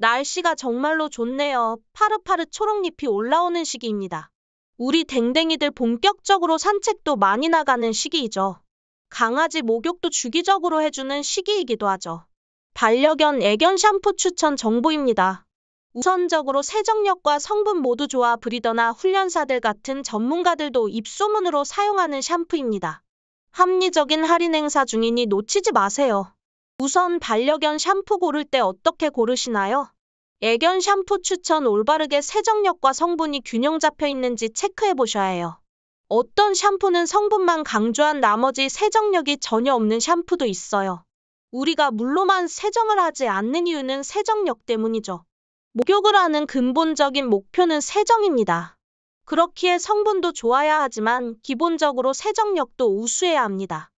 날씨가 정말로 좋네요. 파릇파릇 초록잎이 올라오는 시기입니다. 우리 댕댕이들 본격적으로 산책도 많이 나가는 시기이죠. 강아지 목욕도 주기적으로 해주는 시기이기도 하죠. 반려견 애견 샴푸 추천 정보입니다. 우선적으로 세정력과 성분 모두 좋아 브리더나 훈련사들 같은 전문가들도 입소문으로 사용하는 샴푸입니다. 합리적인 할인 행사 중이니 놓치지 마세요. 우선 반려견 샴푸 고를 때 어떻게 고르시나요? 애견 샴푸 추천 올바르게 세정력과 성분이 균형 잡혀 있는지 체크해 보셔야 해요. 어떤 샴푸는 성분만 강조한 나머지 세정력이 전혀 없는 샴푸도 있어요. 우리가 물로만 세정을 하지 않는 이유는 세정력 때문이죠. 목욕을 하는 근본적인 목표는 세정입니다. 그렇기에 성분도 좋아야 하지만 기본적으로 세정력도 우수해야 합니다.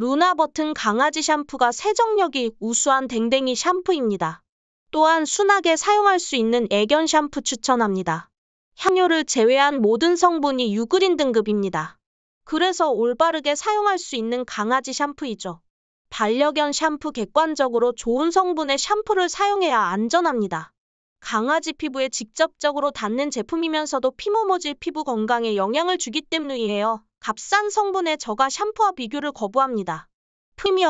루나버튼 강아지 샴푸가 세정력이 우수한 댕댕이 샴푸입니다. 또한 순하게 사용할 수 있는 애견 샴푸 추천합니다. 향료를 제외한 모든 성분이 유그린 등급입니다. 그래서 올바르게 사용할 수 있는 강아지 샴푸이죠. 반려견 샴푸 객관적으로 좋은 성분의 샴푸를 사용해야 안전합니다. 강아지 피부에 직접적으로 닿는 제품이면서도 피모모질 피부 건강에 영향을 주기 때문이에요. 값싼 성분의 저가 샴푸와 비교를 거부합니다.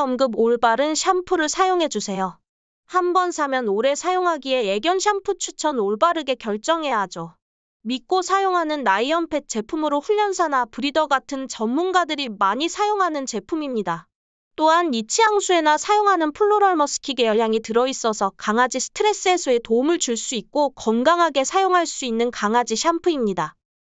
프미엄급 올바른 샴푸를 사용해주세요. 한 번 사면 오래 사용하기에 애견 샴푸 추천 올바르게 결정해야 하죠. 믿고 사용하는 라이언펫 제품으로 훈련사나 브리더 같은 전문가들이 많이 사용하는 제품입니다. 또한 이치향수에나 사용하는 플로럴 머스키 계열 향이 들어있어서 강아지 스트레스 해소에 도움을 줄 수 있고 건강하게 사용할 수 있는 강아지 샴푸입니다.